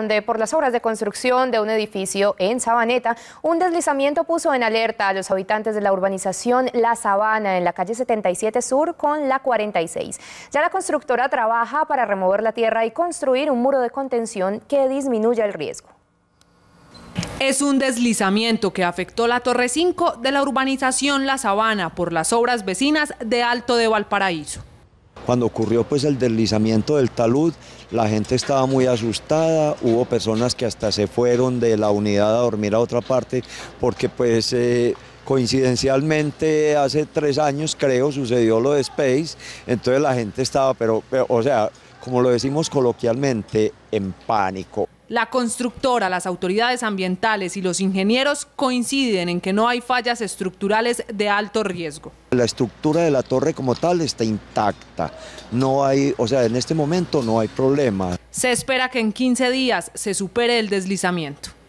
donde por las obras de construcción de un edificio en Sabaneta, un deslizamiento puso en alerta a los habitantes de la urbanización La Sabana en la calle 77 Sur con la 46. Ya la constructora trabaja para remover la tierra y construir un muro de contención que disminuya el riesgo. Es un deslizamiento que afectó la Torre 5 de la urbanización La Sabana por las obras vecinas de Alto de Valparaíso. Cuando ocurrió pues el deslizamiento del talud, la gente estaba muy asustada, hubo personas que hasta se fueron de la unidad a dormir a otra parte porque pues... Eh, coincidencialmente hace tres años creo sucedió lo de Space, entonces la gente estaba, pero, o sea, como lo decimos coloquialmente, en pánico. La constructora, las autoridades ambientales y los ingenieros coinciden en que no hay fallas estructurales de alto riesgo. La estructura de la torre como tal está intacta, no hay, o sea, en este momento no hay problema. Se espera que en 15 días se supere el deslizamiento.